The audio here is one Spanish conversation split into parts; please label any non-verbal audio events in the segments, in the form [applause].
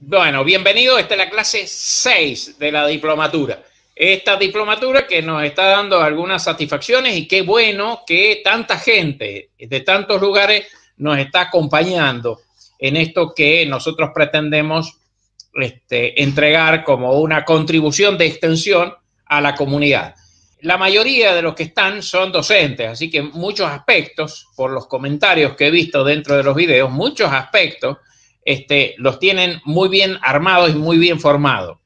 Bueno, bienvenido. Esta es la clase 6 de la diplomatura. Esta diplomatura que nos está dando algunas satisfacciones y qué bueno que tanta gente de tantos lugares nos está acompañando en esto que nosotros pretendemos este, entregar como una contribución de extensión a la comunidad. La mayoría de los que están son docentes, así que muchos aspectos, por los comentarios que he visto dentro de los videos, muchos aspectos este, los tienen muy bien armados y muy bien formados.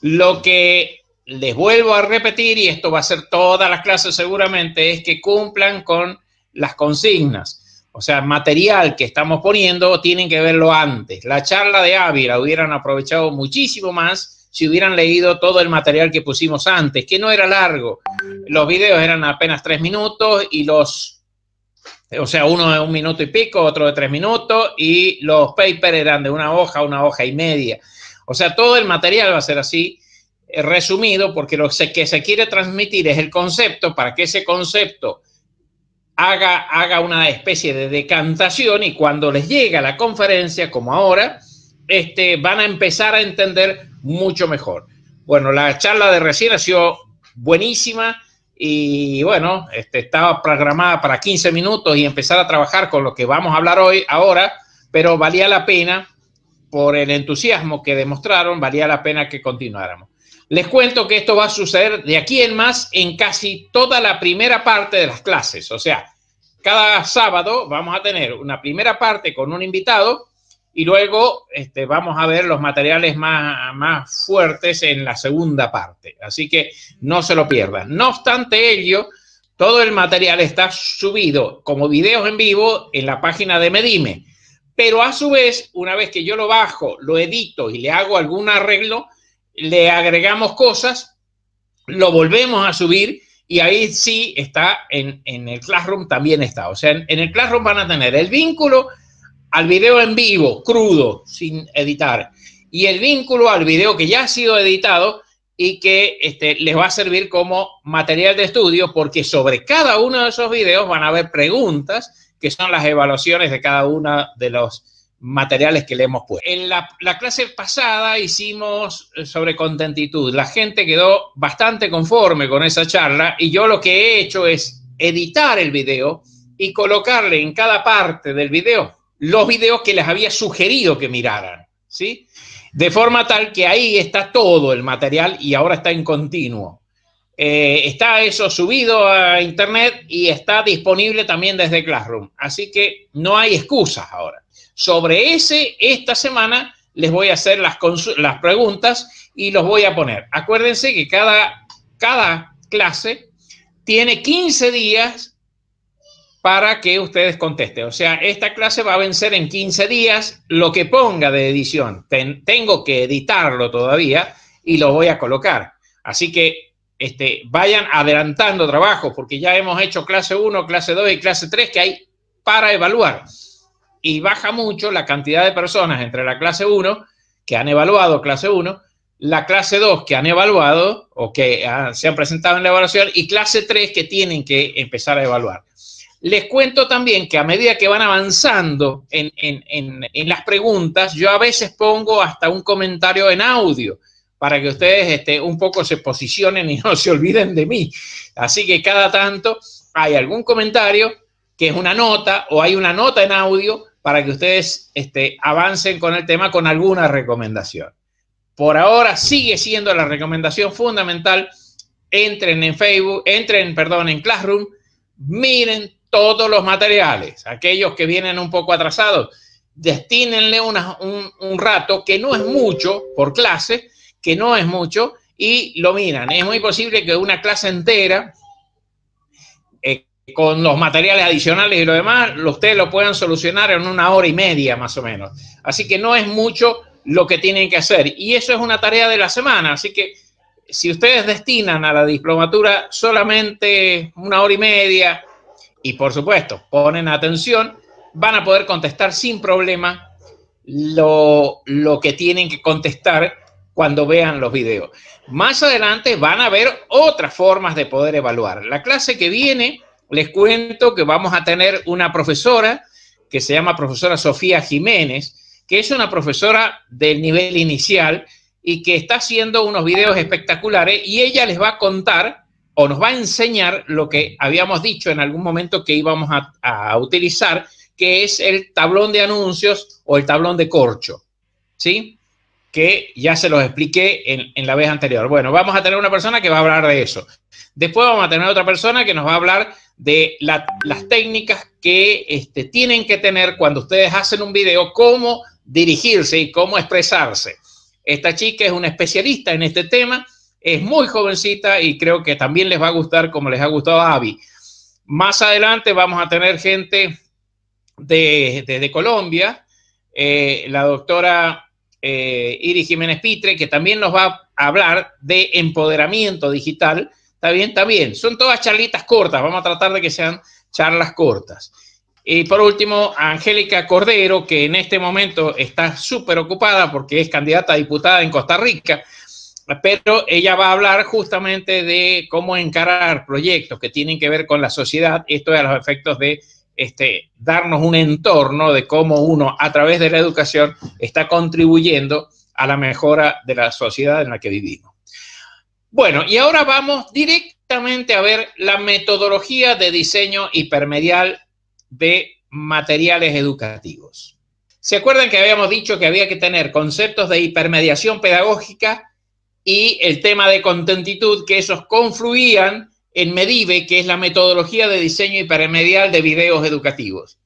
Lo que les vuelvo a repetir, y esto va a ser todas las clases seguramente, es que cumplan con las consignas. O sea, material que estamos poniendo tienen que verlo antes. La charla de Ávila hubieran aprovechado muchísimo más si hubieran leído todo el material que pusimos antes, que no era largo. Los videos eran apenas tres minutos y los o sea, uno de un minuto y pico, otro de tres minutos, y los papers eran de una hoja, una hoja y media. O sea, todo el material va a ser así eh, resumido, porque lo que se quiere transmitir es el concepto, para que ese concepto haga, haga una especie de decantación y cuando les llega la conferencia, como ahora, este, van a empezar a entender mucho mejor. Bueno, la charla de recién ha sido buenísima y bueno, este, estaba programada para 15 minutos y empezar a trabajar con lo que vamos a hablar hoy, ahora, pero valía la pena, por el entusiasmo que demostraron, valía la pena que continuáramos. Les cuento que esto va a suceder de aquí en más en casi toda la primera parte de las clases, o sea, cada sábado vamos a tener una primera parte con un invitado y luego este, vamos a ver los materiales más, fuertes en la segunda parte. Así que no se lo pierdan. No obstante ello, todo el material está subido como videos en vivo en la página de Medime. Pero a su vez, una vez que yo lo bajo, lo edito y le hago algún arreglo, le agregamos cosas, lo volvemos a subir y ahí sí está en, el Classroom también está. O sea, en, en el Classroom van a tener el vínculo al video en vivo, crudo, sin editar, y el vínculo al video que ya ha sido editado y que este, les va a servir como material de estudio porque sobre cada uno de esos videos van a haber preguntas que son las evaluaciones de cada uno de los materiales que le hemos puesto. En la, la, clase pasada hicimos eh, sobre contentitud. La gente quedó bastante conforme con esa charla y yo lo que he hecho es editar el video y colocarle en cada parte del video los videos que les había sugerido que miraran, ¿sí? De forma tal que ahí está todo el material y ahora está en continuo. Eh, está eso subido a internet y está disponible también desde Classroom. Así que no hay excusas ahora. Sobre ese, esta semana les voy a hacer las, preguntas y los voy a poner. Acuérdense que cada, cada clase tiene 15 días para que ustedes contesten. O sea, esta clase va a vencer en 15 días lo que ponga de edición. tengo que editarlo todavía y lo voy a colocar. Así que este, vayan adelantando trabajo porque ya hemos hecho clase 1, clase 2 y clase 3 que hay para evaluar. Y baja mucho la cantidad de personas entre la clase 1 que han evaluado clase 1, la clase 2 que han evaluado o que ah, se han presentado en la evaluación y clase 3 que tienen que empezar a evaluar. Les cuento también que a medida que van avanzando en, las preguntas, yo a veces pongo hasta un comentario en audio para que ustedes este, un poco se posicionen y [laughs] no se olviden de mí. Así que cada tanto hay algún comentario que es una nota o hay una nota en audio para que ustedes este, avancen con el tema con alguna recomendación. Por ahora sigue siendo la recomendación fundamental. Entren en Facebook, entren, perdón, en Classroom, miren todos los materiales. Aquellos que vienen un poco atrasados, destínenle un, rato que no es mucho por clase, que no es mucho, y lo miran. Es muy posible que una clase entera, eh, con los materiales adicionales y lo demás, ustedes lo puedan solucionar en una hora y media más o menos. Así que no es mucho lo que tienen que hacer. Y eso es una tarea de la semana. Así que si ustedes destinan a la diplomatura solamente una hora y media, y por supuesto ponen atención, van a poder contestar sin problema lo, que tienen que contestar cuando vean los videos. Más adelante van a ver otras formas de poder evaluar. La clase que viene, les cuento que vamos a tener una profesora que se llama profesora Sofía Jiménez, que es una profesora del nivel inicial y que está haciendo unos videos espectaculares y ella les va a contar o nos va a enseñar lo que habíamos dicho en algún momento que íbamos a, utilizar, que es el tablón de anuncios o el tablón de corcho, ¿sí? Que ya se los expliqué en, en, la vez anterior. Bueno, vamos a tener una persona que va a hablar de eso. Después vamos a tener otra persona que nos va a hablar de las técnicas que este, tienen que tener cuando ustedes hacen un video, cómo dirigirse y cómo expresarse. Esta chica es una especialista en este tema es muy jovencita y creo que también les va a gustar como les ha gustado a Avi. Más adelante vamos a tener gente de, Colombia, eh, la doctora eh, Iri Jiménez Pitre, que también nos va a hablar de empoderamiento digital. Está bien, está bien. Son todas charlitas cortas, vamos a tratar de que sean charlas cortas. Y por último, Angélica Cordero, que en este momento está súper ocupada porque es candidata a diputada en Costa Rica pero ella va a hablar justamente de cómo encarar proyectos que tienen que ver con la sociedad, esto es a los efectos de este, darnos un entorno de cómo uno a través de la educación está contribuyendo a la mejora de la sociedad en la que vivimos. Bueno, y ahora vamos directamente a ver la metodología de diseño hipermedial de materiales educativos. ¿Se acuerdan que habíamos dicho que había que tener conceptos de hipermediación pedagógica y el tema de contentitud, que esos confluían en Medive, que es la metodología de diseño hipermedial de videos educativos.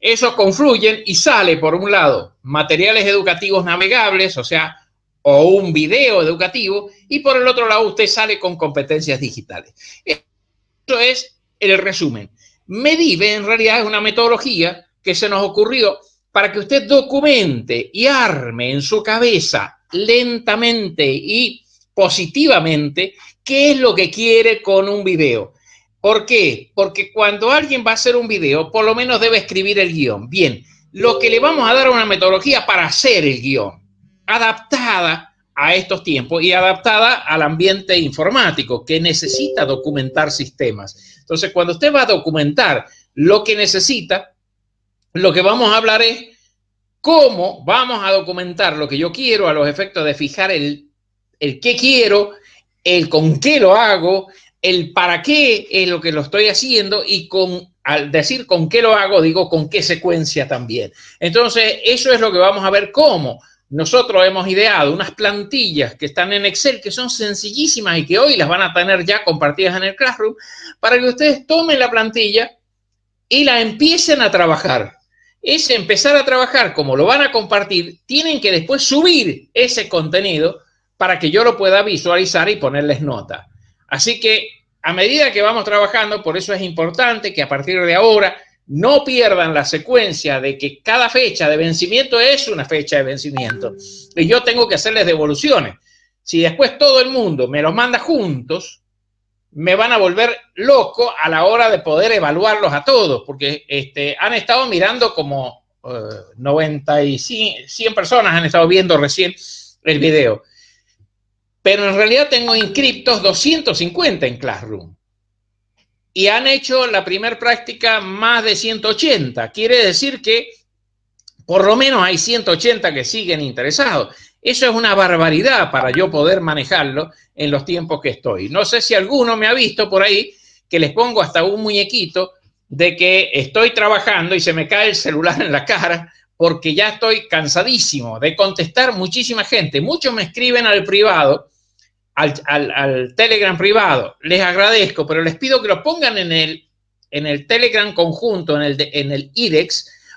Esos confluyen y sale, por un lado, materiales educativos navegables, o sea, o un video educativo, y por el otro lado usted sale con competencias digitales. Eso es el resumen. Medive en realidad es una metodología que se nos ha ocurrió para que usted documente y arme en su cabeza lentamente y positivamente qué es lo que quiere con un video. ¿Por qué? Porque cuando alguien va a hacer un video, por lo menos debe escribir el guión. Bien, lo que le vamos a dar una metodología para hacer el guión, adaptada a estos tiempos y adaptada al ambiente informático que necesita documentar sistemas. Entonces, cuando usted va a documentar lo que necesita, lo que vamos a hablar es ¿Cómo vamos a documentar lo que yo quiero a los efectos de fijar el, el qué quiero, el con qué lo hago, el para qué es lo que lo estoy haciendo y con al decir con qué lo hago, digo con qué secuencia también. Entonces, eso es lo que vamos a ver cómo. Nosotros hemos ideado unas plantillas que están en Excel, que son sencillísimas y que hoy las van a tener ya compartidas en el Classroom, para que ustedes tomen la plantilla y la empiecen a trabajar es empezar a trabajar, como lo van a compartir, tienen que después subir ese contenido para que yo lo pueda visualizar y ponerles nota. Así que a medida que vamos trabajando, por eso es importante que a partir de ahora no pierdan la secuencia de que cada fecha de vencimiento es una fecha de vencimiento y yo tengo que hacerles devoluciones. Si después todo el mundo me los manda juntos, me van a volver loco a la hora de poder evaluarlos a todos, porque este, han estado mirando como 90 eh, y 100, personas han estado viendo recién el video. Pero en realidad tengo inscriptos 250 en Classroom. Y han hecho la primera práctica más de 180. Quiere decir que por lo menos hay 180 que siguen interesados. Eso es una barbaridad para yo poder manejarlo en los tiempos que estoy. No sé si alguno me ha visto por ahí que les pongo hasta un muñequito de que estoy trabajando y se me cae el celular en la cara porque ya estoy cansadísimo de contestar muchísima gente. Muchos me escriben al privado, al, Telegram privado. Les agradezco, pero les pido que lo pongan en el, en el Telegram conjunto, en el, en el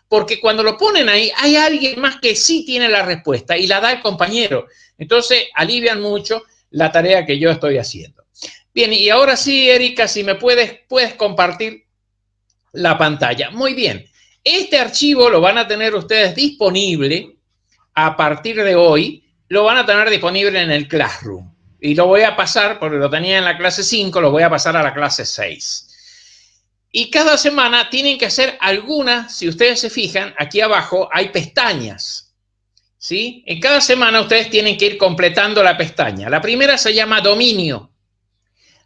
porque cuando lo ponen ahí hay alguien más que sí tiene la respuesta y la da el compañero. Entonces alivian mucho la tarea que yo estoy haciendo. Bien, y ahora sí, Erika, si me puedes, puedes compartir la pantalla. Muy bien, este archivo lo van a tener ustedes disponible a partir de hoy, lo van a tener disponible en el Classroom. Y lo voy a pasar, porque lo tenía en la clase 5, lo voy a pasar a la clase 6. Y cada semana tienen que hacer algunas, si ustedes se fijan, aquí abajo hay pestañas. ¿sí? En cada semana ustedes tienen que ir completando la pestaña. La primera se llama dominio,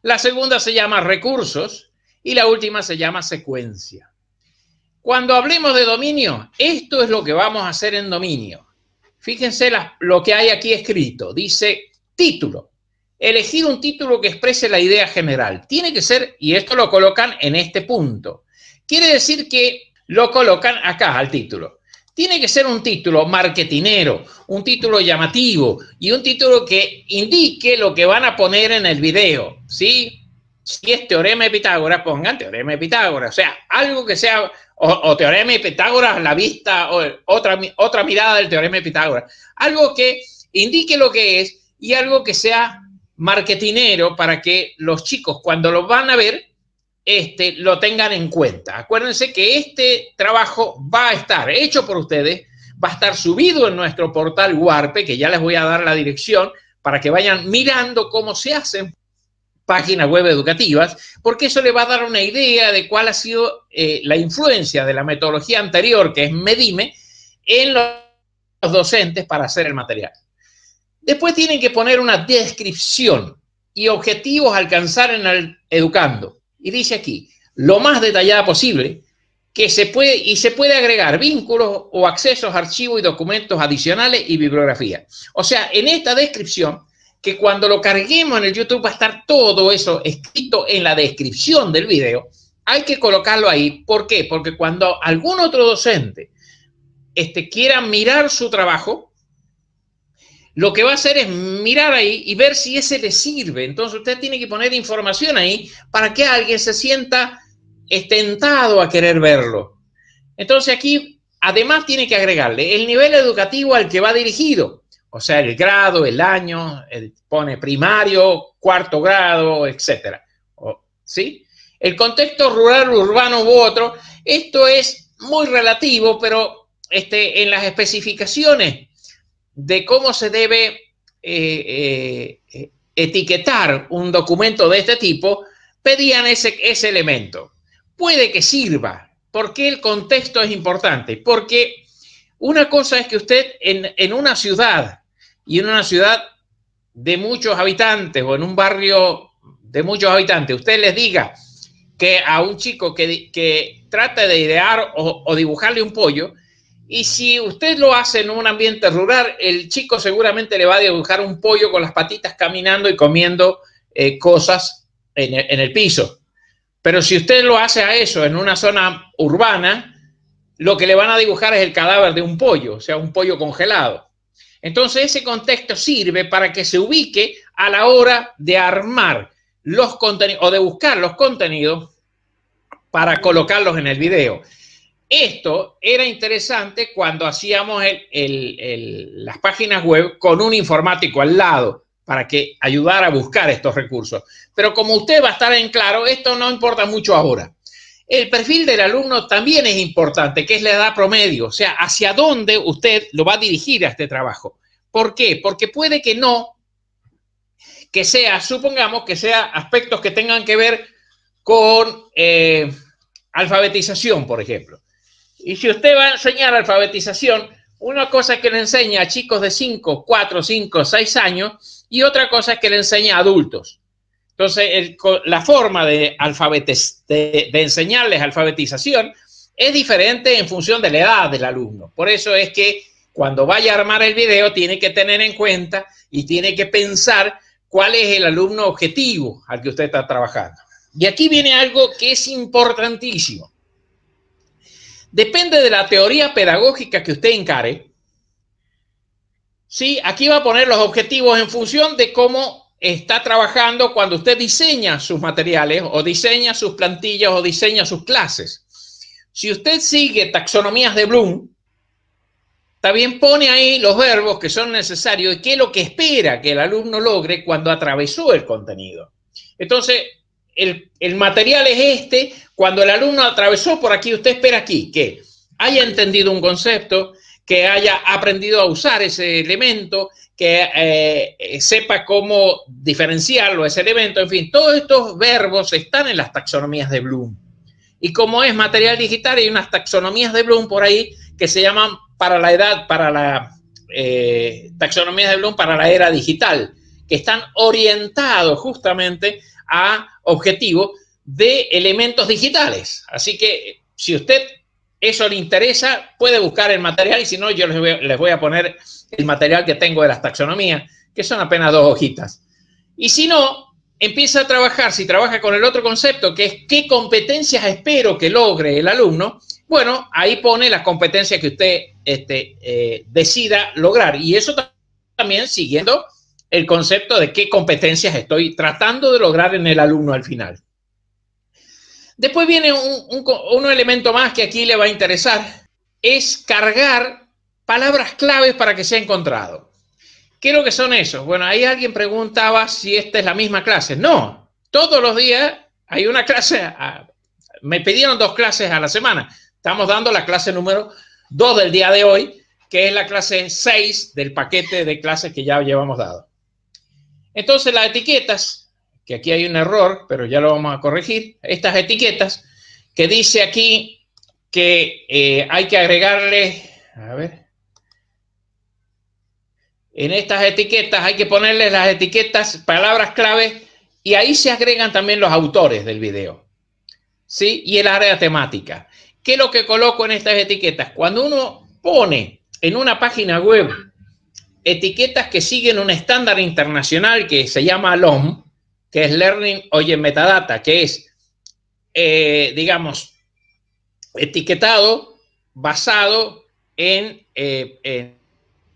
la segunda se llama recursos y la última se llama secuencia. Cuando hablemos de dominio, esto es lo que vamos a hacer en dominio. Fíjense lo que hay aquí escrito. Dice título. Elegir un título que exprese la idea general. Tiene que ser, y esto lo colocan en este punto. Quiere decir que lo colocan acá al título. Tiene que ser un título marketinero, un título llamativo y un título que indique lo que van a poner en el video. ¿sí? Si es teorema de Pitágoras, pongan teorema de Pitágoras. O sea, algo que sea, o, teorema de Pitágoras, la vista, o otra, otra mirada del teorema de Pitágoras. Algo que indique lo que es y algo que sea marketinero para que los chicos cuando lo van a ver este, lo tengan en cuenta. Acuérdense que este trabajo va a estar hecho por ustedes, va a estar subido en nuestro portal Warpe, que ya les voy a dar la dirección para que vayan mirando cómo se hacen páginas web educativas, porque eso le va a dar una idea de cuál ha sido eh, la influencia de la metodología anterior, que es Medime, en los docentes para hacer el material. Después tienen que poner una descripción y objetivos a alcanzar en el educando. Y dice aquí, lo más detallada posible, que se puede y se puede agregar vínculos o accesos a archivos y documentos adicionales y bibliografía. O sea, en esta descripción, que cuando lo carguemos en el YouTube va a estar todo eso escrito en la descripción del video, hay que colocarlo ahí. ¿Por qué? Porque cuando algún otro docente este, quiera mirar su trabajo, lo que va a hacer es mirar ahí y ver si ese le sirve. Entonces usted tiene que poner información ahí para que alguien se sienta estentado a querer verlo. Entonces aquí además tiene que agregarle el nivel educativo al que va dirigido, o sea, el grado, el año, pone primario, cuarto grado, etc. ¿Sí? El contexto rural, urbano u otro, esto es muy relativo, pero este, en las especificaciones de cómo se debe eh, eh, etiquetar un documento de este tipo, pedían ese, ese elemento. Puede que sirva, porque el contexto es importante, porque una cosa es que usted en, una ciudad y en una ciudad de muchos habitantes o en un barrio de muchos habitantes, usted les diga que a un chico que, que de idear o dibujarle un pollo, y si usted lo hace en un ambiente rural, el chico seguramente le va a dibujar un pollo con las patitas caminando y comiendo eh, cosas en el, en el piso. Pero si usted lo hace a eso en una zona urbana, lo que le van a dibujar es el cadáver de un pollo, o sea, un pollo congelado. Entonces ese contexto sirve para que se ubique a la hora de armar los contenidos o de buscar los contenidos para colocarlos en el video. Esto era interesante cuando hacíamos las páginas web con un informático al lado para que ayudara a buscar estos recursos. Pero como usted va a estar en claro, esto no importa mucho ahora. El perfil del alumno también es importante, que es la edad promedio, o sea, hacia dónde usted lo va a dirigir a este trabajo. ¿Por qué? Porque puede que no, que sea, supongamos que sea aspectos que tengan que ver con eh, alfabetización, por ejemplo. Y si usted va a enseñar alfabetización, una cosa es que le enseña a chicos de 5, 4, 5, 6 años y otra cosa es que le enseña a adultos. Entonces, la forma de, de enseñarles alfabetización es diferente en función de la edad del alumno. Por eso es que cuando vaya a armar el video tiene que tener en cuenta y tiene que pensar cuál es el alumno objetivo al que usted está trabajando. Y aquí viene algo que es importantísimo. Depende de la teoría pedagógica que usted encare. Sí, aquí va a poner los objetivos en función de cómo está trabajando cuando usted diseña sus materiales o diseña sus plantillas o diseña sus clases. Si usted sigue taxonomías de Bloom, también pone ahí los verbos que son necesarios y qué es lo que espera que el alumno logre cuando atravesó el contenido. Entonces, el, el material es este, cuando el alumno atravesó por aquí, usted espera aquí que haya entendido un concepto, que haya aprendido a usar ese elemento, que eh, sepa cómo diferenciarlo, ese elemento, en fin, todos estos verbos están en las taxonomías de Bloom. Y como es material digital, hay unas taxonomías de Bloom por ahí que se llaman para la edad, para la eh, taxonomía de Bloom, para la era digital, que están orientados justamente a objetivos de elementos digitales. Así que si usted eso le interesa, puede buscar el material y si no, yo les voy, a poner el material que tengo de las taxonomías, que son apenas dos hojitas. Y si no, empieza a trabajar, si trabaja con el otro concepto, que es qué competencias espero que logre el alumno, bueno, ahí pone las competencias que usted este, eh, decida lograr. Y eso también siguiendo el concepto de qué competencias estoy tratando de lograr en el alumno al final. Después viene un, elemento más que aquí le va a interesar, es cargar palabras claves para que sea encontrado. ¿Qué es lo que son esos? Bueno, ahí alguien preguntaba si esta es la misma clase. No, todos los días hay una clase, me pidieron dos clases a la semana. Estamos dando la clase número 2 del día de hoy, que es la clase 6 del paquete de clases que ya llevamos dado. Entonces, las etiquetas que aquí hay un error, pero ya lo vamos a corregir, estas etiquetas, que dice aquí que eh, hay que agregarle, a ver, en estas etiquetas hay que ponerle las etiquetas, palabras clave, y ahí se agregan también los autores del video, ¿sí? Y el área temática. ¿Qué es lo que coloco en estas etiquetas? Cuando uno pone en una página web etiquetas que siguen un estándar internacional que se llama LOM, que es Learning Oye Metadata, que es, eh, digamos, etiquetado basado en, eh,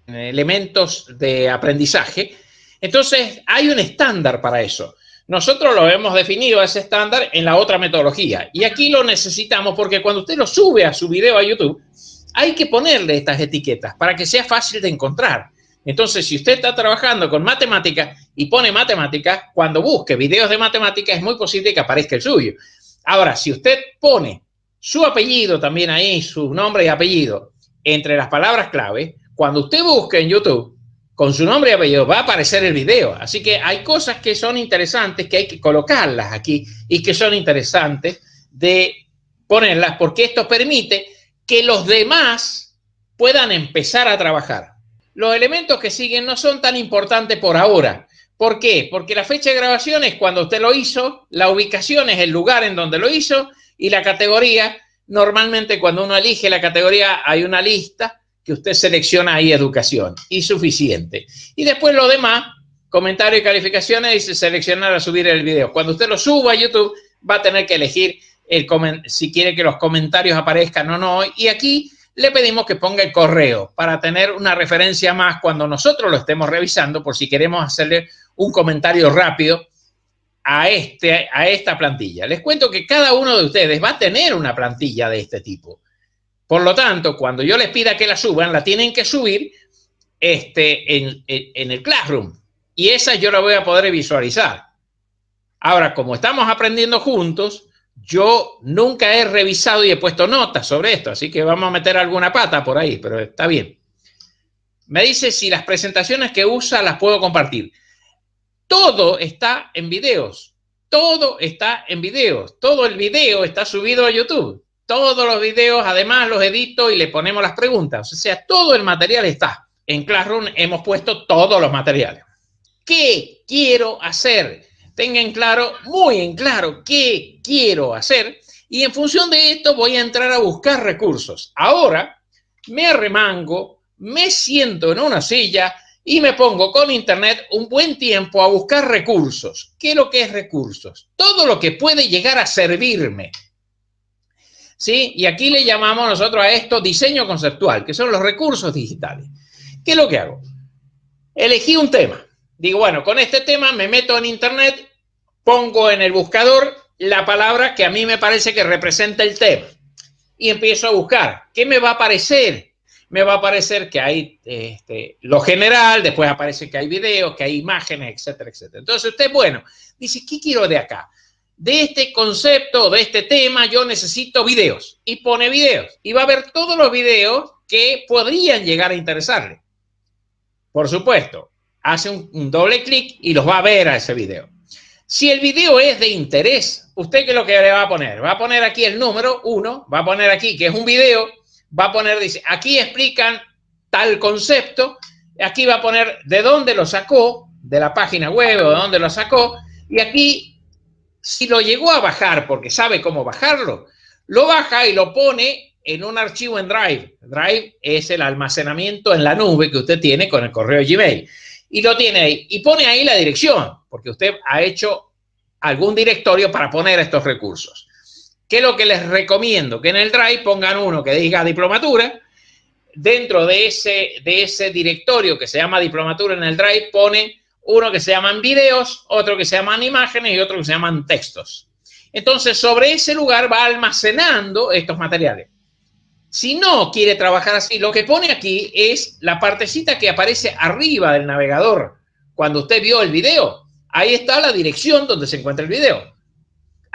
en, elementos de aprendizaje. Entonces, hay un estándar para eso. Nosotros lo hemos definido ese estándar en la otra metodología. Y aquí lo necesitamos porque cuando usted lo sube a su video a YouTube, hay que ponerle estas etiquetas para que sea fácil de encontrar. Entonces, si usted está trabajando con matemáticas, y pone matemáticas, cuando busque videos de matemáticas es muy posible que aparezca el suyo. Ahora, si usted pone su apellido también ahí, su nombre y apellido, entre las palabras clave, cuando usted busque en YouTube, con su nombre y apellido va a aparecer el video. Así que hay cosas que son interesantes, que hay que colocarlas aquí y que son interesantes de ponerlas, porque esto permite que los demás puedan empezar a trabajar. Los elementos que siguen no son tan importantes por ahora, ¿Por qué? Porque la fecha de grabación es cuando usted lo hizo, la ubicación es el lugar en donde lo hizo y la categoría, normalmente cuando uno elige la categoría hay una lista que usted selecciona ahí educación y suficiente. Y después lo demás, comentarios y calificaciones, dice seleccionar a subir el video. Cuando usted lo suba a YouTube va a tener que elegir el si quiere que los comentarios aparezcan o no. Y aquí le pedimos que ponga el correo para tener una referencia más cuando nosotros lo estemos revisando por si queremos hacerle un comentario rápido a, este, a esta plantilla. Les cuento que cada uno de ustedes va a tener una plantilla de este tipo. Por lo tanto, cuando yo les pida que la suban, la tienen que subir este, en, en el Classroom. Y esa yo la voy a poder visualizar. Ahora, como estamos aprendiendo juntos, yo nunca he revisado y he puesto notas sobre esto, así que vamos a meter alguna pata por ahí, pero está bien. Me dice si las presentaciones que usa las puedo compartir todo está en videos. Todo está en videos. Todo el video está subido a YouTube. Todos los videos, además, los edito y le ponemos las preguntas. O sea, todo el material está. En Classroom hemos puesto todos los materiales. ¿Qué quiero hacer? Tengan claro, muy en claro, qué quiero hacer. Y en función de esto voy a entrar a buscar recursos. Ahora me arremango, me siento en una silla, y me pongo con Internet un buen tiempo a buscar recursos. ¿Qué es lo que es recursos? Todo lo que puede llegar a servirme. ¿Sí? Y aquí le llamamos nosotros a esto diseño conceptual, que son los recursos digitales. ¿Qué es lo que hago? Elegí un tema. Digo, bueno, con este tema me meto en Internet, pongo en el buscador la palabra que a mí me parece que representa el tema. Y empiezo a buscar. ¿Qué me va a aparecer? me va a aparecer que hay este, lo general, después aparece que hay videos, que hay imágenes, etcétera, etcétera. Entonces usted, bueno, dice, ¿qué quiero de acá? De este concepto, de este tema, yo necesito videos. Y pone videos. Y va a ver todos los videos que podrían llegar a interesarle. Por supuesto, hace un, doble clic y los va a ver a ese video. Si el video es de interés, ¿usted qué es lo que le va a poner? Va a poner aquí el número 1, va a poner aquí que es un video va a poner, dice, aquí explican tal concepto, aquí va a poner de dónde lo sacó, de la página web o de dónde lo sacó, y aquí, si lo llegó a bajar, porque sabe cómo bajarlo, lo baja y lo pone en un archivo en Drive. Drive es el almacenamiento en la nube que usted tiene con el correo Gmail. Y lo tiene ahí. Y pone ahí la dirección, porque usted ha hecho algún directorio para poner estos recursos que lo que les recomiendo, que en el Drive pongan uno que diga diplomatura, dentro de ese, de ese directorio que se llama diplomatura en el Drive pone uno que se llaman videos, otro que se llaman imágenes y otro que se llaman textos. Entonces, sobre ese lugar va almacenando estos materiales. Si no quiere trabajar así, lo que pone aquí es la partecita que aparece arriba del navegador. Cuando usted vio el video, ahí está la dirección donde se encuentra el video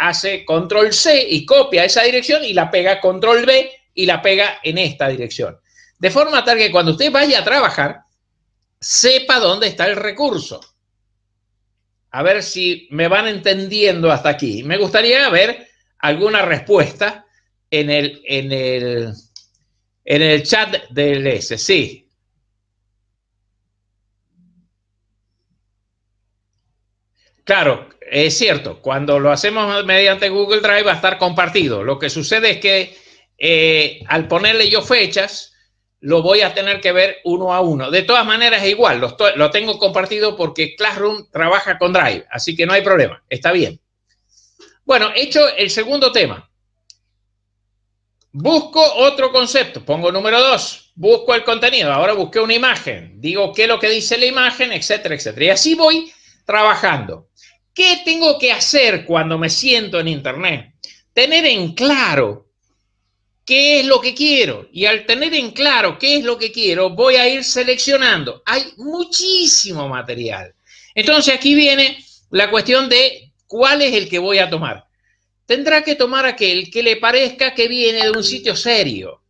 hace control C y copia esa dirección y la pega control B y la pega en esta dirección. De forma tal que cuando usted vaya a trabajar, sepa dónde está el recurso. A ver si me van entendiendo hasta aquí. Me gustaría ver alguna respuesta en el, en en el chat del S. Sí, Claro, es cierto, cuando lo hacemos mediante Google Drive va a estar compartido. Lo que sucede es que eh, al ponerle yo fechas, lo voy a tener que ver uno a uno. De todas maneras, es igual, lo, lo tengo compartido porque Classroom trabaja con Drive, así que no hay problema, está bien. Bueno, hecho el segundo tema. Busco otro concepto, pongo número dos, busco el contenido, ahora busqué una imagen, digo qué es lo que dice la imagen, etcétera, etcétera. Y así voy trabajando. ¿Qué tengo que hacer cuando me siento en Internet? Tener en claro qué es lo que quiero. Y al tener en claro qué es lo que quiero, voy a ir seleccionando. Hay muchísimo material. Entonces aquí viene la cuestión de cuál es el que voy a tomar. Tendrá que tomar aquel que le parezca que viene de un sitio serio,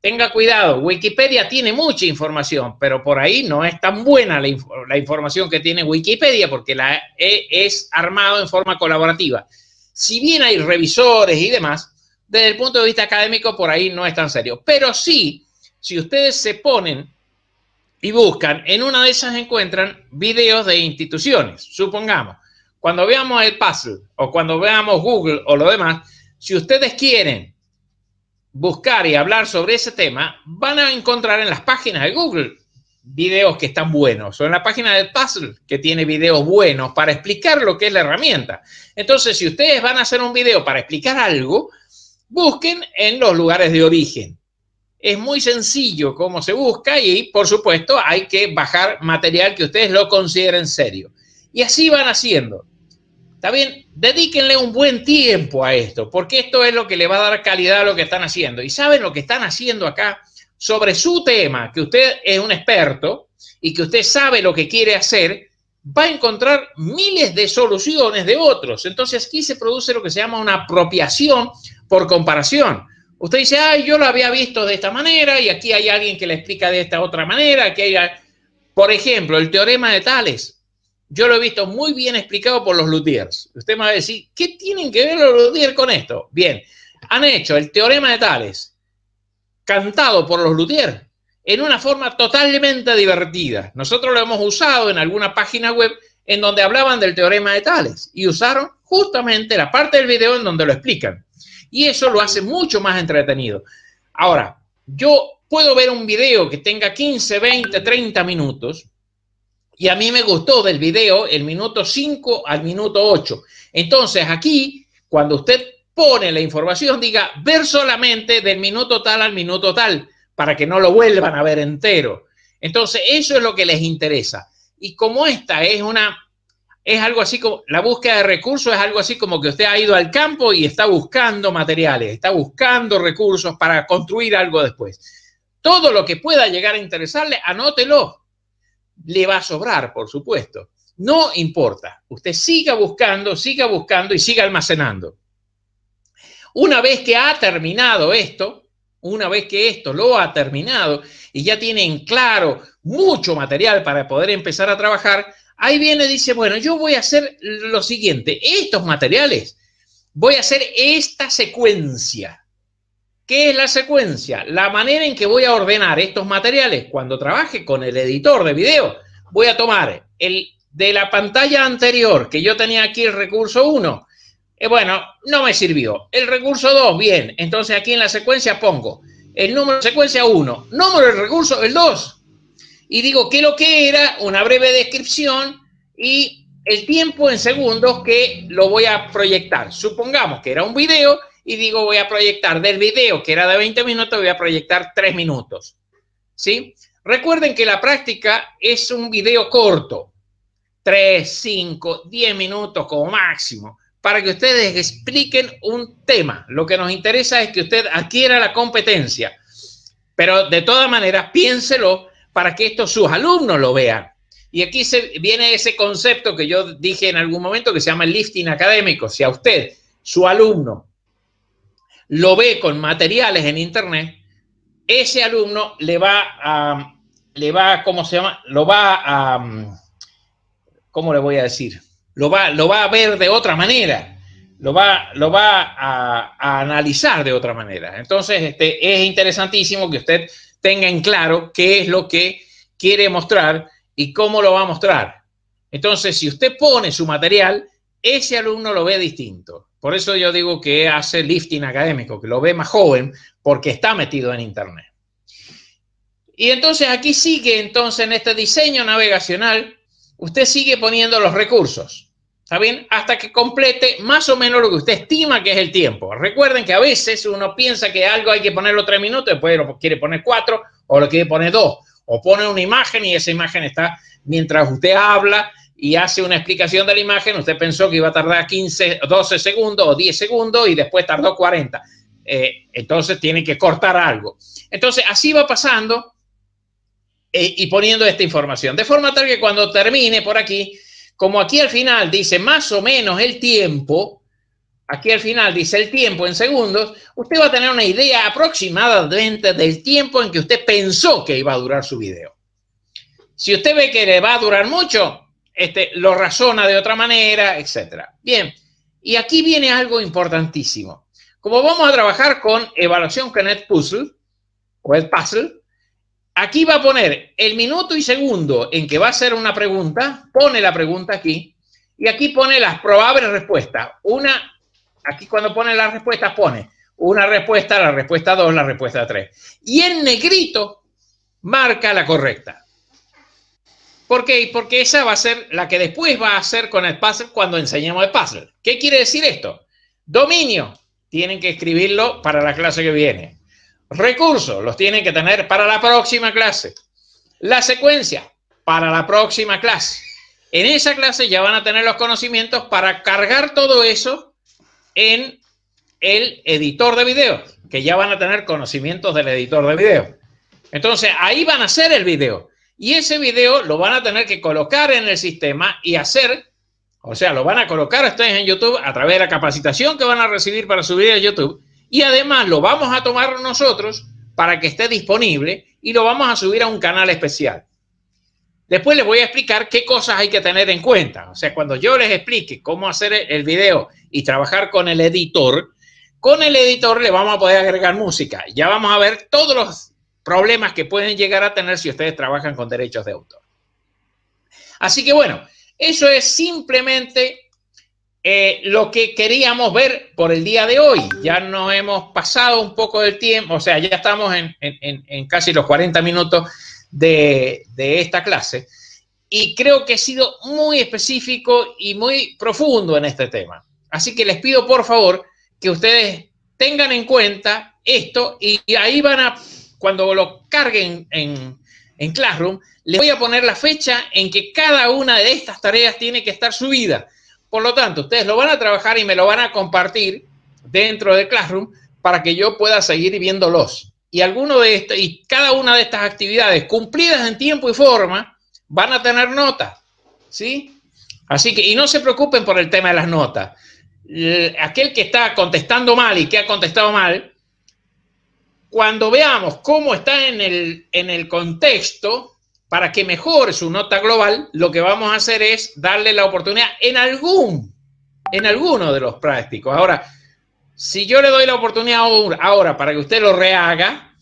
tenga cuidado, Wikipedia tiene mucha información, pero por ahí no es tan buena la, información que tiene Wikipedia porque la e, es armado en forma colaborativa. Si bien hay revisores y demás, desde el punto de vista académico por ahí no es tan serio. Pero sí, si ustedes se ponen y buscan, en una de esas encuentran videos de instituciones, supongamos. Cuando veamos el puzzle o cuando veamos Google o lo demás, si ustedes quieren buscar y hablar sobre ese tema, van a encontrar en las páginas de Google videos que están buenos o en la página de Puzzle que tiene videos buenos para explicar lo que es la herramienta. Entonces, si ustedes van a hacer un video para explicar algo, busquen en los lugares de origen. Es muy sencillo cómo se busca y, por supuesto, hay que bajar material que ustedes lo consideren serio. Y así van haciendo. Está bien, dedíquenle un buen tiempo a esto, porque esto es lo que le va a dar calidad a lo que están haciendo. Y saben lo que están haciendo acá sobre su tema, que usted es un experto y que usted sabe lo que quiere hacer, va a encontrar miles de soluciones de otros. Entonces aquí se produce lo que se llama una apropiación por comparación. Usted dice, ay, yo lo había visto de esta manera y aquí hay alguien que le explica de esta otra manera, que hay, por ejemplo, el teorema de Tales yo lo he visto muy bien explicado por los luthiers. Usted me va a decir, ¿qué tienen que ver los luthiers con esto? Bien, han hecho el teorema de Tales, cantado por los luthiers, en una forma totalmente divertida. Nosotros lo hemos usado en alguna página web en donde hablaban del teorema de Tales y usaron justamente la parte del video en donde lo explican. Y eso lo hace mucho más entretenido. Ahora, yo puedo ver un video que tenga 15, 20, 30 minutos y a mí me gustó del video el minuto 5 al minuto 8. Entonces aquí, cuando usted pone la información, diga ver solamente del minuto tal al minuto tal, para que no lo vuelvan a ver entero. Entonces, eso es lo que les interesa. Y como esta es una, es algo así como, la búsqueda de recursos es algo así como que usted ha ido al campo y está buscando materiales, está buscando recursos para construir algo después. Todo lo que pueda llegar a interesarle, anótelo le va a sobrar, por supuesto. No importa, usted siga buscando, siga buscando y siga almacenando. Una vez que ha terminado esto, una vez que esto lo ha terminado y ya tienen claro mucho material para poder empezar a trabajar, ahí viene y dice, bueno, yo voy a hacer lo siguiente, estos materiales, voy a hacer esta secuencia. ¿Qué es la secuencia? La manera en que voy a ordenar estos materiales cuando trabaje con el editor de video. Voy a tomar el de la pantalla anterior que yo tenía aquí el recurso 1. Eh, bueno, no me sirvió. El recurso 2, bien. Entonces aquí en la secuencia pongo el número de secuencia 1, número del recurso, el 2. Y digo que lo que era, una breve descripción y el tiempo en segundos que lo voy a proyectar. Supongamos que era un video y digo voy a proyectar del video que era de 20 minutos, voy a proyectar 3 minutos. ¿Sí? Recuerden que la práctica es un video corto, 3, 5, 10 minutos como máximo, para que ustedes expliquen un tema. Lo que nos interesa es que usted adquiera la competencia, pero de todas maneras piénselo para que estos sus alumnos lo vean. Y aquí viene ese concepto que yo dije en algún momento que se llama el lifting académico. Si a usted, su alumno, lo ve con materiales en Internet, ese alumno le va a, le va, ¿cómo se llama? Lo va a, ¿cómo le voy a decir? Lo va, lo va a ver de otra manera, lo va, lo va a, analizar de otra manera. Entonces, este, es interesantísimo que usted tenga en claro qué es lo que quiere mostrar y cómo lo va a mostrar. Entonces, si usted pone su material, ese alumno lo ve distinto. Por eso yo digo que hace lifting académico, que lo ve más joven porque está metido en Internet. Y entonces aquí sigue, entonces en este diseño navegacional, usted sigue poniendo los recursos, ¿está bien? Hasta que complete más o menos lo que usted estima que es el tiempo. Recuerden que a veces uno piensa que algo hay que ponerlo tres minutos, después lo quiere poner cuatro o lo quiere poner dos, o pone una imagen y esa imagen está mientras usted habla y hace una explicación de la imagen, usted pensó que iba a tardar 15, 12 segundos o 10 segundos y después tardó 40. Eh, entonces tiene que cortar algo. Entonces así va pasando eh, y poniendo esta información. De forma tal que cuando termine por aquí, como aquí al final dice más o menos el tiempo, aquí al final dice el tiempo en segundos, usted va a tener una idea aproximadamente del tiempo en que usted pensó que iba a durar su video. Si usted ve que le va a durar mucho, este, lo razona de otra manera, etc. Bien, y aquí viene algo importantísimo. Como vamos a trabajar con evaluación Kenneth Puzzle, o el Puzzle, aquí va a poner el minuto y segundo en que va a ser una pregunta, pone la pregunta aquí, y aquí pone las probables respuestas. Una, aquí cuando pone las respuestas pone una respuesta, la respuesta 2, la respuesta 3. Y en negrito marca la correcta. ¿Por qué? Porque esa va a ser la que después va a hacer con el puzzle cuando enseñemos el puzzle. ¿Qué quiere decir esto? Dominio, tienen que escribirlo para la clase que viene. Recursos, los tienen que tener para la próxima clase. La secuencia, para la próxima clase. En esa clase ya van a tener los conocimientos para cargar todo eso en el editor de video, que ya van a tener conocimientos del editor de video. Entonces, ahí van a hacer el video. Y ese video lo van a tener que colocar en el sistema y hacer, o sea, lo van a colocar ustedes en YouTube a través de la capacitación que van a recibir para subir a YouTube. Y además lo vamos a tomar nosotros para que esté disponible y lo vamos a subir a un canal especial. Después les voy a explicar qué cosas hay que tener en cuenta. O sea, cuando yo les explique cómo hacer el video y trabajar con el editor, con el editor le vamos a poder agregar música. Ya vamos a ver todos los problemas que pueden llegar a tener si ustedes trabajan con derechos de autor. Así que bueno, eso es simplemente eh, lo que queríamos ver por el día de hoy. Ya nos hemos pasado un poco del tiempo, o sea, ya estamos en, casi los 40 minutos de, de esta clase. Y creo que he sido muy específico y muy profundo en este tema. Así que les pido por favor que ustedes tengan en cuenta esto y ahí van a cuando lo carguen en, Classroom, les voy a poner la fecha en que cada una de estas tareas tiene que estar subida. Por lo tanto, ustedes lo van a trabajar y me lo van a compartir dentro de Classroom para que yo pueda seguir viéndolos. Y alguno de y cada una de estas actividades cumplidas en tiempo y forma van a tener nota. ¿sí? Así que y no se preocupen por el tema de las notas. Aquel que está contestando mal y que ha contestado mal, cuando veamos cómo está en el, en el contexto, para que mejore su nota global, lo que vamos a hacer es darle la oportunidad en algún, en alguno de los prácticos. Ahora, si yo le doy la oportunidad ahora para que usted lo rehaga,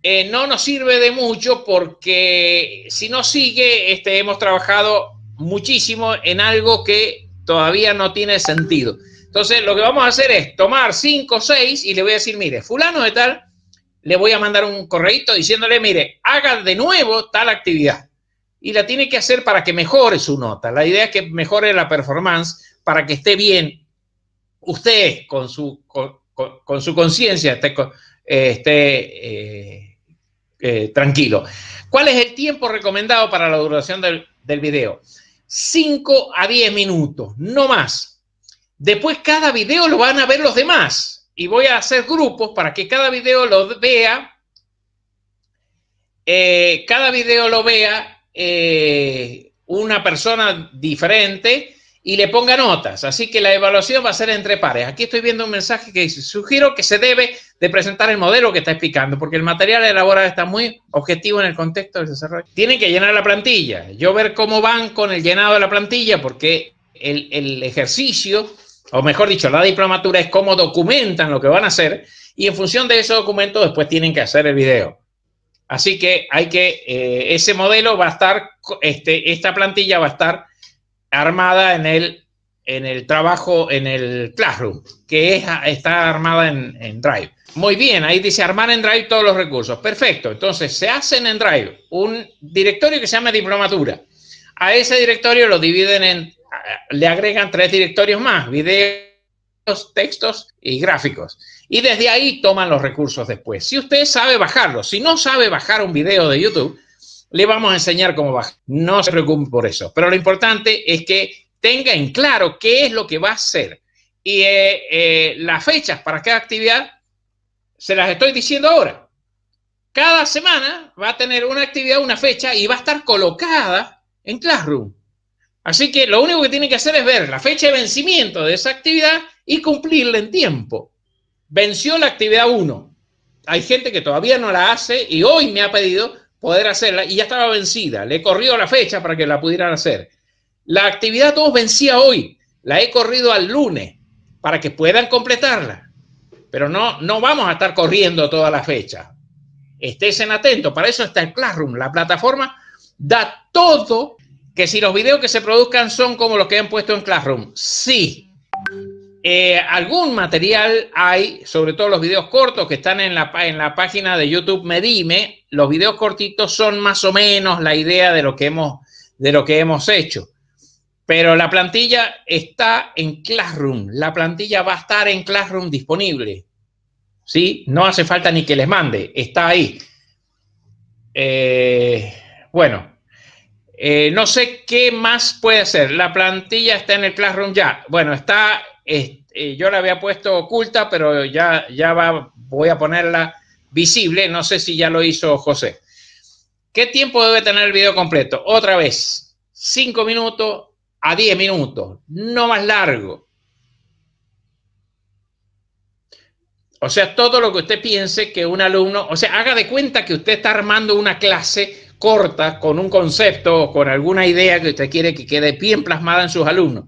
eh, no nos sirve de mucho porque si no sigue, este, hemos trabajado muchísimo en algo que todavía no tiene sentido. Entonces, lo que vamos a hacer es tomar 5 o 6 y le voy a decir, mire, fulano de tal le voy a mandar un correito diciéndole, mire, haga de nuevo tal actividad. Y la tiene que hacer para que mejore su nota. La idea es que mejore la performance para que esté bien usted con su, con, su conciencia, esté, eh, eh, eh, tranquilo. ¿Cuál es el tiempo recomendado para la duración del, del video? 5 a 10 minutos, no más. Después cada video lo van a ver los demás y voy a hacer grupos para que cada video lo vea, eh, cada video lo vea eh, una persona diferente y le ponga notas. Así que la evaluación va a ser entre pares. Aquí estoy viendo un mensaje que dice, sugiero que se debe de presentar el modelo que está explicando, porque el material elaborado está muy objetivo en el contexto del desarrollo. Tienen que llenar la plantilla. Yo ver cómo van con el llenado de la plantilla, porque el ejercicio o mejor dicho, la diplomatura es cómo documentan lo que van a hacer y en función de esos documentos después tienen que hacer el video. Así que hay que, eh, ese modelo va a estar, este, esta plantilla va a estar armada en el, en el trabajo, en el Classroom, que está armada en, en Drive. Muy bien, ahí dice armar en Drive todos los recursos. Perfecto, entonces se hacen en Drive un directorio que se llama diplomatura. A ese directorio lo dividen en le agregan tres directorios más, videos, textos y gráficos. Y desde ahí toman los recursos después. Si usted sabe bajarlo, si no sabe bajar un video de YouTube, le vamos a enseñar cómo bajar. No se preocupe por eso. Pero lo importante es que tenga en claro qué es lo que va a hacer. Y eh, eh, las fechas para cada actividad se las estoy diciendo ahora. Cada semana va a tener una actividad, una fecha y va a estar colocada en Classroom. Así que lo único que tiene que hacer es ver la fecha de vencimiento de esa actividad y cumplirla en tiempo. Venció la actividad 1. Hay gente que todavía no la hace y hoy me ha pedido poder hacerla y ya estaba vencida. Le he corrido la fecha para que la pudieran hacer. La actividad 2 vencía hoy. La he corrido al lunes para que puedan completarla. Pero no, no vamos a estar corriendo toda la fecha. en atentos. Para eso está el Classroom. La plataforma da todo que si los videos que se produzcan son como los que han puesto en Classroom. Sí. Eh, algún material hay, sobre todo los videos cortos que están en la, en la página de YouTube dime Los videos cortitos son más o menos la idea de lo que hemos, de lo que hemos hecho. Pero la plantilla está en Classroom. La plantilla va a estar en Classroom disponible. ¿Sí? No hace falta ni que les mande. Está ahí. Eh, bueno, eh, no sé qué más puede hacer. La plantilla está en el Classroom ya. Bueno, está, este, yo la había puesto oculta, pero ya, ya va, voy a ponerla visible. No sé si ya lo hizo José. ¿Qué tiempo debe tener el video completo? Otra vez, 5 minutos a 10 minutos, no más largo. O sea, todo lo que usted piense que un alumno, o sea, haga de cuenta que usted está armando una clase corta con un concepto o con alguna idea que usted quiere que quede bien plasmada en sus alumnos.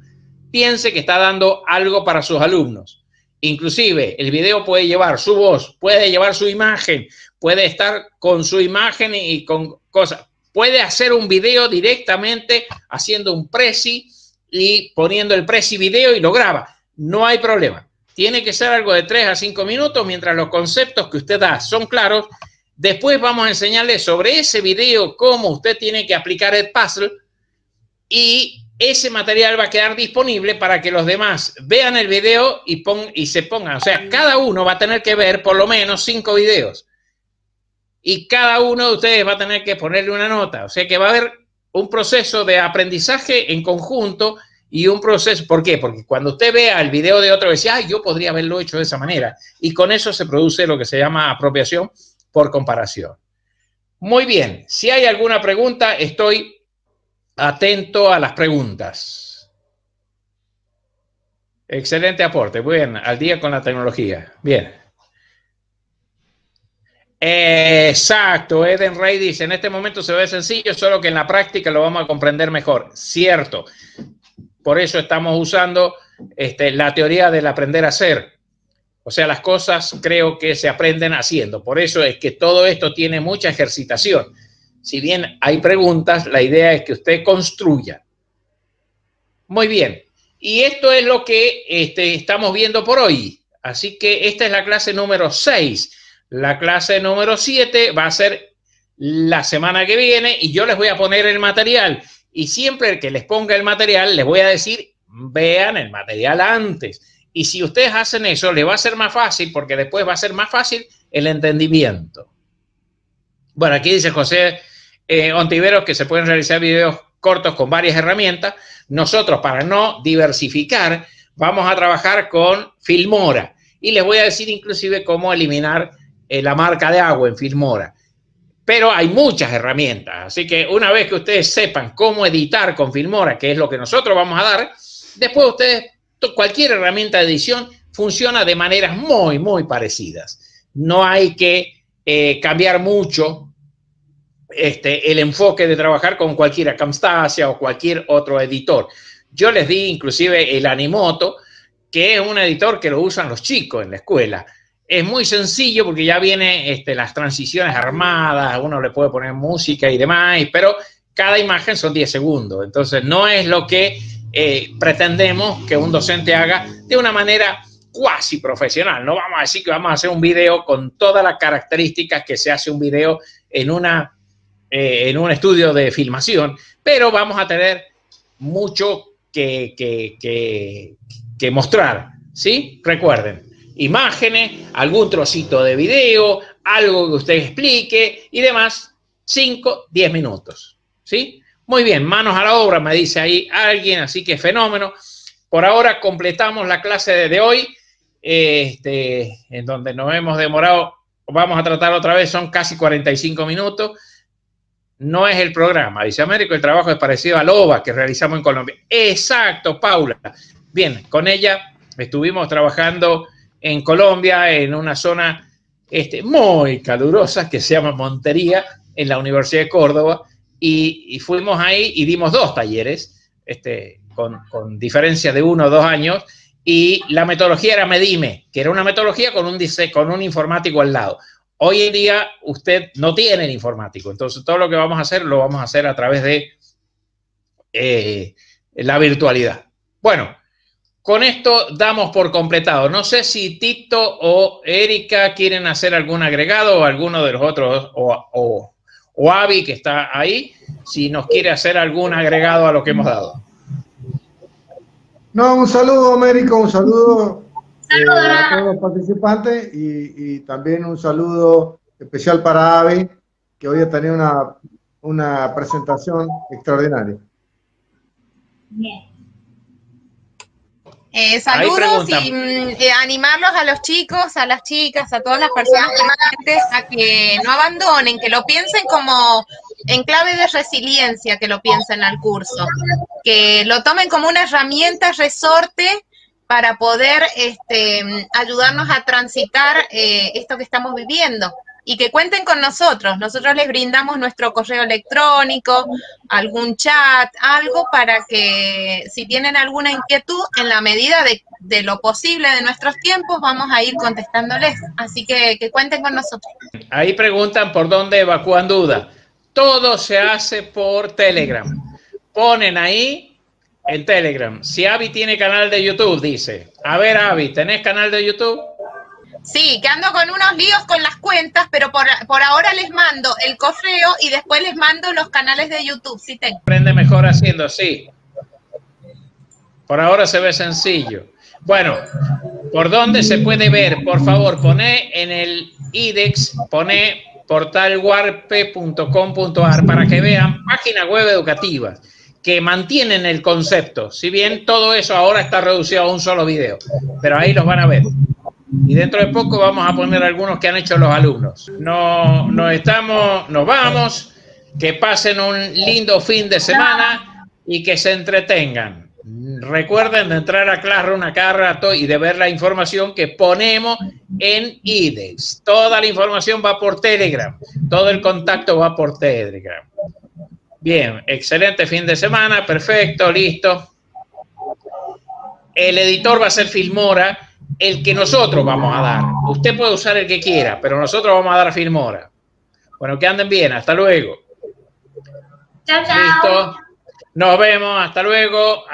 Piense que está dando algo para sus alumnos. Inclusive el video puede llevar su voz, puede llevar su imagen, puede estar con su imagen y con cosas. Puede hacer un video directamente haciendo un presi y poniendo el presi video y lo graba. No hay problema. Tiene que ser algo de 3 a 5 minutos mientras los conceptos que usted da son claros Después vamos a enseñarles sobre ese video cómo usted tiene que aplicar el puzzle y ese material va a quedar disponible para que los demás vean el video y, y se pongan. O sea, cada uno va a tener que ver por lo menos cinco videos y cada uno de ustedes va a tener que ponerle una nota. O sea que va a haber un proceso de aprendizaje en conjunto y un proceso. ¿Por qué? Porque cuando usted vea el video de otro, decía, ay, yo podría haberlo hecho de esa manera. Y con eso se produce lo que se llama apropiación por comparación. Muy bien, si hay alguna pregunta, estoy atento a las preguntas. Excelente aporte, bien, al día con la tecnología, bien. Exacto, Eden Rey dice, en este momento se ve sencillo, solo que en la práctica lo vamos a comprender mejor. Cierto. Por eso estamos usando este, la teoría del aprender a ser. O sea, las cosas creo que se aprenden haciendo. Por eso es que todo esto tiene mucha ejercitación. Si bien hay preguntas, la idea es que usted construya. Muy bien. Y esto es lo que este, estamos viendo por hoy. Así que esta es la clase número 6. La clase número 7 va a ser la semana que viene y yo les voy a poner el material. Y siempre que les ponga el material, les voy a decir, vean el material antes y si ustedes hacen eso, le va a ser más fácil, porque después va a ser más fácil el entendimiento. Bueno, aquí dice José eh, Ontiveros que se pueden realizar videos cortos con varias herramientas. Nosotros, para no diversificar, vamos a trabajar con Filmora. Y les voy a decir inclusive cómo eliminar eh, la marca de agua en Filmora. Pero hay muchas herramientas, así que una vez que ustedes sepan cómo editar con Filmora, que es lo que nosotros vamos a dar, después ustedes cualquier herramienta de edición funciona de maneras muy, muy parecidas. No hay que eh, cambiar mucho este, el enfoque de trabajar con cualquier Camstasia o cualquier otro editor. Yo les di inclusive el Animoto, que es un editor que lo usan los chicos en la escuela. Es muy sencillo porque ya vienen este, las transiciones armadas, uno le puede poner música y demás, pero cada imagen son 10 segundos. Entonces no es lo que eh, pretendemos que un docente haga de una manera cuasi profesional. No vamos a decir que vamos a hacer un video con todas las características que se hace un video en, una, eh, en un estudio de filmación, pero vamos a tener mucho que, que, mostrar. ¿Sí? Recuerden, imágenes, algún trocito de video, algo que usted explique y demás, 5, 10 minutos. ¿Sí? Muy bien, manos a la obra, me dice ahí alguien, así que fenómeno. Por ahora completamos la clase de hoy, este, en donde nos hemos demorado, vamos a tratar otra vez, son casi 45 minutos. No es el programa, dice Américo, el trabajo es parecido a OVA que realizamos en Colombia. Exacto, Paula. Bien, con ella estuvimos trabajando en Colombia, en una zona este, muy calurosa que se llama Montería, en la Universidad de Córdoba y, fuimos ahí y dimos dos talleres, este, con, diferencia de uno o dos años, y la metodología era Medime, que era una metodología con un, con un informático al lado. Hoy en día usted no tiene el informático, entonces todo lo que vamos a hacer lo vamos a hacer a través de eh, la virtualidad. Bueno, con esto damos por completado. No sé si Tito o Erika quieren hacer algún agregado o alguno de los otros o o Avi, que está ahí, si nos quiere hacer algún agregado a lo que hemos dado. No, un saludo, Américo, un saludo eh, a todos los participantes y, también un saludo especial para Avi, que hoy ha tenido una, una presentación extraordinaria. Bien. Eh, saludos y mm, eh, animarlos a los chicos, a las chicas, a todas las personas presentes a que no abandonen, que lo piensen como en clave de resiliencia, que lo piensen al curso, que lo tomen como una herramienta, resorte para poder este, mm, ayudarnos a transitar eh, esto que estamos viviendo y que cuenten con nosotros. Nosotros les brindamos nuestro correo electrónico, algún chat, algo para que si tienen alguna inquietud, en la medida de, lo posible de nuestros tiempos, vamos a ir contestándoles. Así que que cuenten con nosotros. Ahí preguntan por dónde evacúan dudas. Todo se hace por Telegram. Ponen ahí en Telegram. Si Avi tiene canal de YouTube, dice. A ver, Avi, ¿tenés canal de YouTube? Sí, que ando con unos líos con las cuentas, pero por, ahora les mando el correo y después les mando los canales de YouTube, si tengo. Aprende mejor haciendo así. Por ahora se ve sencillo. Bueno, ¿por dónde se puede ver? Por favor, pone en el IDEX, pone portalwarpe.com.ar para que vean página web educativa que mantienen el concepto. Si bien todo eso ahora está reducido a un solo video, pero ahí los van a ver y dentro de poco vamos a poner algunos que han hecho los alumnos. No, nos estamos, nos vamos, que pasen un lindo fin de semana y que se entretengan. Recuerden de entrar a Classroom una a rato y de ver la información que ponemos en IDEX. Toda la información va por Telegram, todo el contacto va por Telegram. Bien, excelente fin de semana, perfecto, listo. El editor va a ser Filmora el que nosotros vamos a dar. Usted puede usar el que quiera, pero nosotros vamos a dar Filmora. Bueno, que anden bien, hasta luego. Chao, chao. Listo. Nos vemos, hasta luego.